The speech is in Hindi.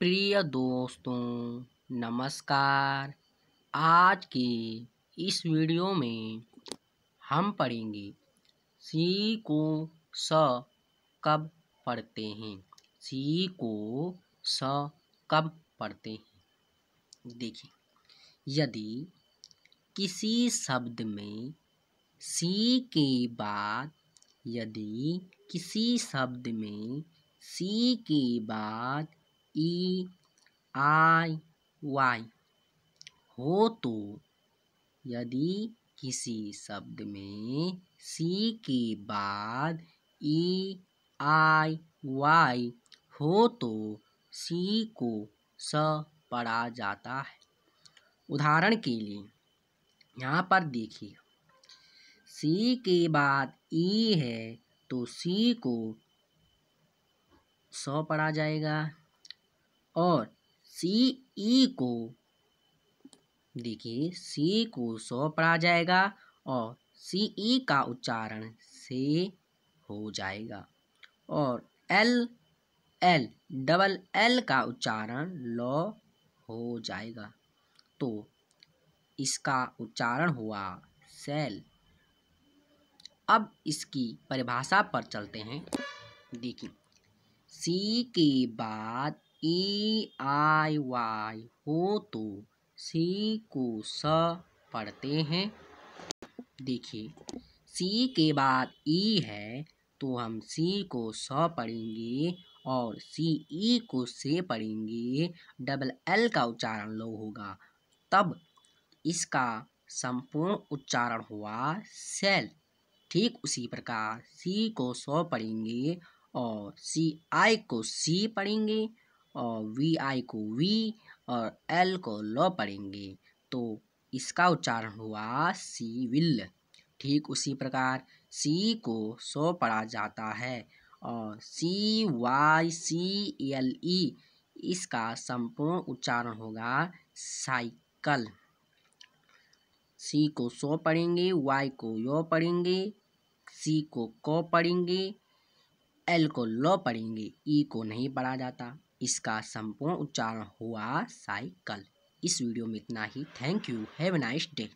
प्रिय दोस्तों नमस्कार आज के इस वीडियो में हम पढ़ेंगे सी को स कब पढ़ते हैं सी को स कब पढ़ते हैं देखिए यदि किसी शब्द में सी के बाद यदि किसी शब्द में सी के बाद ई आई वाई हो तो यदि किसी शब्द में सी के बाद ई आई वाई हो तो सी को स पढ़ा जाता है उदाहरण के लिए यहाँ पर देखिए सी के बाद ई है तो सी को सौ पढ़ा जाएगा और सी ई e को देखिए सी को सौ पढ़ा जाएगा और सी ई e का उच्चारण से हो जाएगा और एल एल डबल एल का उच्चारण लॉ हो जाएगा तो इसका उच्चारण हुआ सेल अब इसकी परिभाषा पर चलते हैं देखिए सी के बाद E आई वाई हो तो सी को स पढ़ते हैं देखिए सी के बाद ई e है तो हम सी को स पढ़ेंगे और सी ई e को से पढ़ेंगे डबल एल का उच्चारण लो होगा तब इसका संपूर्ण उच्चारण हुआ सेल ठीक उसी प्रकार सी को सौ पढ़ेंगे और सी आई को सी पढ़ेंगे और वी आई को वी और एल को ल पढ़ेंगे तो इसका उच्चारण हुआ सी विल ठीक उसी प्रकार सी को सो पढ़ा जाता है और सी वाई सी एल ई इसका संपूर्ण उच्चारण होगा साइकिल सी को सो पढ़ेंगे वाई को यो पढ़ेंगे सी को को पढ़ेंगे एल को लो पढ़ेंगे ई को नहीं पढ़ा जाता इसका संपूर्ण उच्चारण हुआ साइकल इस वीडियो में इतना ही thank you have nice day